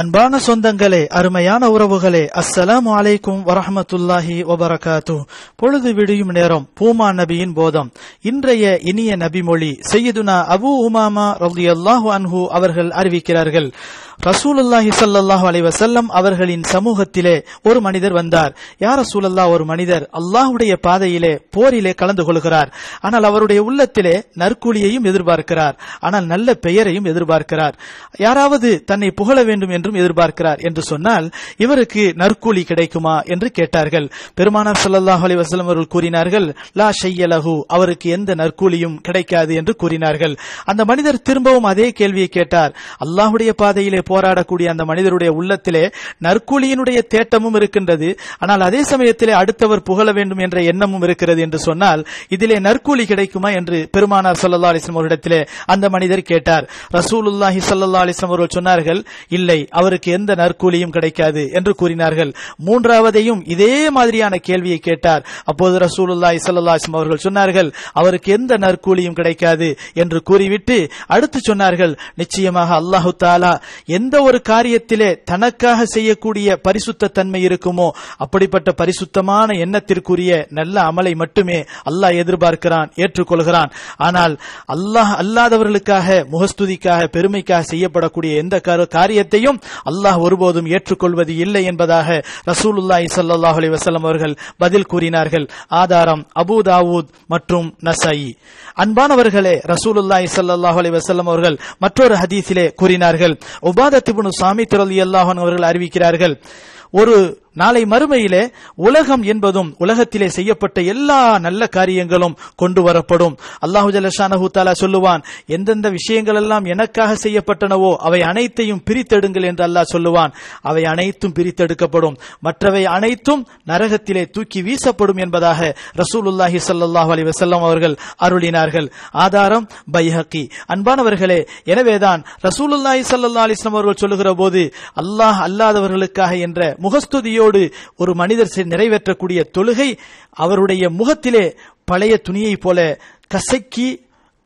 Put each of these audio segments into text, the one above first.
அன்பான சொந்தங்களே அருமையான உறவுகளே அஸ்ஸலாம் அலைக்கும் வரஹமத்துல்லாஹி வபரகாத்து பொழுது விடியும் நேரம் பூமா நபியின் போதம் இன்றைய இனிய நபிமொழி செய்யுதுனா அபு உமாமா ரவுதி அல்லாஹு அன்ஹு அவர்கள் அறிவிக்கிறார்கள் ரசூலுல்லாஹி சல்லாஹூ அலைவ செல்லம் அவர்களின் சமூகத்திலே ஒரு மனிதர் வந்தார் யார் ரசூலல்லா ஒரு மனிதர் அல்லாஹுடைய பாதையிலே போரிலே கலந்து கொள்கிறார் ஆனால் அவருடைய உள்ளத்திலே நற்கூலியையும் எதிர்பார்க்கிறார் ஆனால் நல்ல பெயரையும் எதிர்பார்க்கிறார் யாராவது தன்னை புகழ வேண்டும் என்றும் எதிர்பார்க்கிறார் என்று சொன்னால் இவருக்கு நற்கூலி கிடைக்குமா என்று கேட்டார்கள் பெருமானார் சல்லாஹ் அலி அவர்கள் கூறினார்கள் லா ஷையலஹு அவருக்கு எந்த நற்கூலியும் கிடைக்காது என்று கூறினார்கள் அந்த மனிதர் திரும்பவும் அதே கேள்வியை கேட்டார் அல்லாஹுடைய பாதையிலே போராடக்கூடிய அந்த மனிதருடைய உள்ளத்திலே நற்கூலியினுடைய தேட்டமும் இருக்கின்றது ஆனால் அதே சமயத்திலே அடுத்தவர் புகழ வேண்டும் என்ற எண்ணமும் இருக்கிறது என்று சொன்னால் இதிலே நற்கூலி கிடைக்குமா என்று பெருமானார் சல்லா அலிஸ்லம் அவரிடத்திலே அந்த மனிதர் கேட்டார் ரசூலுல்லாஹி சல்லா அலிஸ்லம் அவர்கள் சொன்னார்கள் இல்லை அவருக்கு எந்த நற்கூலியும் கிடைக்காது என்று கூறினார்கள் மூன்றாவதையும் இதே மாதிரியான கேள்வியை கேட்டார் அப்போது ரசூலுல்லாஹி சல்லா அவர்கள் சொன்னார்கள் அவருக்கு எந்த நற்கூலியும் கிடைக்காது என்று கூறிவிட்டு அடுத்து சொன்னார்கள் நிச்சயமாக அல்லாஹு தாலா எந்த ஒரு காரியத்திலே தனக்காக செய்யக்கூடிய பரிசுத்த தன்மை இருக்குமோ அப்படிப்பட்ட பரிசுத்தமான எண்ணத்திற்குரிய நல்ல அமலை மட்டுமே அல்லாஹ் எதிர்பார்க்கிறான் ஏற்றுக்கொள்கிறான் ஆனால் அல்லாஹ் அல்லாதவர்களுக்காக முகஸ்துதிக்காக பெருமைக்காக செய்யப்படக்கூடிய எந்த காரியத்தையும் அல்லாஹ் ஒருபோதும் ஏற்றுக்கொள்வது இல்லை என்பதாக ரசூலுல்லாஹி சல்லாஹ் அலி வசலம் அவர்கள் பதில் கூறினார்கள் ஆதாரம் அபு தாவூத் மற்றும் நசாயி அன்பானவர்களே ரசூலுல்லாஹி சல்லாஹ் அலி வசலம் அவர்கள் மற்றொரு ஹதீஸிலே கூறினார்கள் உபா சாமி சாமித்திரல் அல்லாஹன் அவர்கள் அறிவிக்கிறார்கள் ஒரு நாளை மறுமையிலே உலகம் என்பதும் உலகத்திலே செய்யப்பட்ட எல்லா நல்ல காரியங்களும் கொண்டு வரப்படும் அல்லாஹு ஜலஷானஹு தாலா சொல்லுவான் எந்தெந்த விஷயங்கள் எல்லாம் எனக்காக செய்யப்பட்டனவோ அவை அனைத்தையும் பிரித்தெடுங்கள் என்று அல்லாஹ் சொல்லுவான் அவை அனைத்தும் பிரித்தெடுக்கப்படும் மற்றவை அனைத்தும் நரகத்திலே தூக்கி வீசப்படும் என்பதாக ரசூலுல்லாஹி சல்லாஹ் அலி வசல்லம் அவர்கள் அருளினார்கள் ஆதாரம் பைஹக்கி அன்பானவர்களே எனவேதான் ரசூலுல்லாஹி சல்லா அலிஸ்லாம் அவர்கள் சொல்லுகிற போது அல்லாஹ் அல்லாதவர்களுக்காக என்ற முகஸ்துதியோ தொழுகையோடு ஒரு மனிதர் நிறைவேற்றக்கூடிய தொழுகை அவருடைய முகத்திலே பழைய துணியைப் போல கசக்கி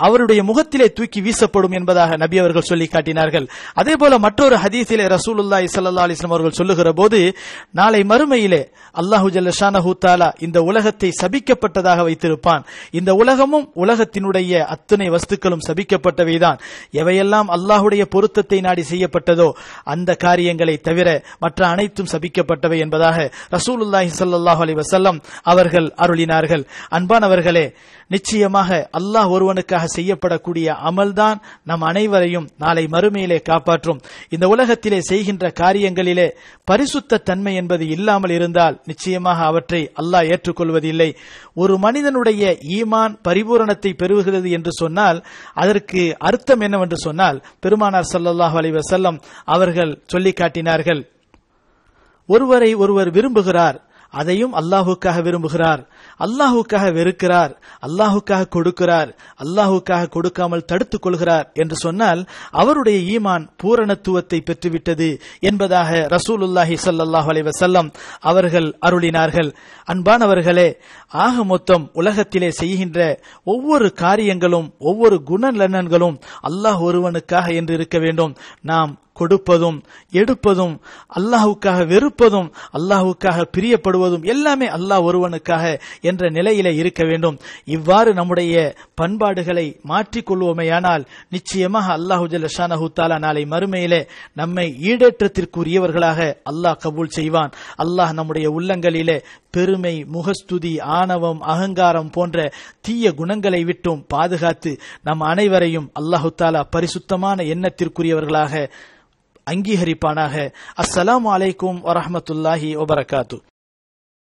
அவருடைய முகத்திலே தூக்கி வீசப்படும் என்பதாக நபி அவர்கள் சொல்லி காட்டினார்கள் அதே போல மற்றொரு ஹதீஸிலே ரசூலுல்லா இசல்லா அலிஸ்லாம் அவர்கள் சொல்லுகிற போது நாளை மறுமையிலே அல்லாஹு ஜல்லஷானஹு தாலா இந்த உலகத்தை சபிக்கப்பட்டதாக வைத்திருப்பான் இந்த உலகமும் உலகத்தினுடைய அத்தனை வஸ்துக்களும் சபிக்கப்பட்டவைதான் எவையெல்லாம் அல்லாஹுடைய பொருத்தத்தை நாடி செய்யப்பட்டதோ அந்த காரியங்களை தவிர மற்ற அனைத்தும் சபிக்கப்பட்டவை என்பதாக ரசூலுல்லாஹி சல்லாஹ் அலி வசல்லம் அவர்கள் அருளினார்கள் அன்பானவர்களே நிச்சயமாக அல்லாஹ் ஒருவனுக்காக செய்யப்படக்கூடிய அமல்தான் நம் அனைவரையும் நாளை மறுமையிலே காப்பாற்றும் இந்த உலகத்திலே செய்கின்ற காரியங்களிலே பரிசுத்த தன்மை என்பது இல்லாமல் இருந்தால் நிச்சயமாக அவற்றை அல்லாஹ் ஏற்றுக்கொள்வதில்லை ஒரு மனிதனுடைய ஈமான் பரிபூரணத்தை பெறுகிறது என்று சொன்னால் அதற்கு அர்த்தம் என்னவென்று சொன்னால் பெருமானார் சல்லாஹ் அலி வசல்லம் அவர்கள் சொல்லிக்காட்டினார்கள் காட்டினார்கள் ஒருவரை ஒருவர் விரும்புகிறார் அதையும் அல்லாஹுக்காக விரும்புகிறார் அல்லாஹுக்காக வெறுக்கிறார் அல்லாஹுக்காக கொடுக்கிறார் அல்லாஹுக்காக கொடுக்காமல் தடுத்துக் கொள்கிறார் என்று சொன்னால் அவருடைய ஈமான் பூரணத்துவத்தை பெற்றுவிட்டது என்பதாக ரசூலுல்லாஹி சல்லாஹ் அலைவசல்லம் அவர்கள் அருளினார்கள் அன்பானவர்களே ஆக மொத்தம் உலகத்திலே செய்கின்ற ஒவ்வொரு காரியங்களும் ஒவ்வொரு குணநலன்களும் அல்லாஹ் ஒருவனுக்காக என்று இருக்க வேண்டும் நாம் கொடுப்பதும் எடுப்பதும் அல்லாஹுக்காக வெறுப்பதும் அல்லாஹுக்காக பிரியப்படுவதும் எல்லாமே அல்லாஹ் ஒருவனுக்காக என்ற நிலையில இருக்க வேண்டும் இவ்வாறு நம்முடைய பண்பாடுகளை மாற்றிக்கொள்வோமேயானால் நிச்சயமாக அல்லாஹு ஜலஷானஹு தாலா நாளை மறுமையிலே நம்மை ஈடேற்றத்திற்குரியவர்களாக அல்லாஹ் கபூல் செய்வான் அல்லாஹ் நம்முடைய உள்ளங்களிலே பெருமை முகஸ்துதி ஆணவம் அகங்காரம் போன்ற தீய குணங்களை விட்டும் பாதுகாத்து நம் அனைவரையும் அல்லாஹு தாலா பரிசுத்தமான எண்ணத்திற்குரியவர்களாக انگری پانا ہے السلام علیکم ورحمۃ اللہ وبرکاتہ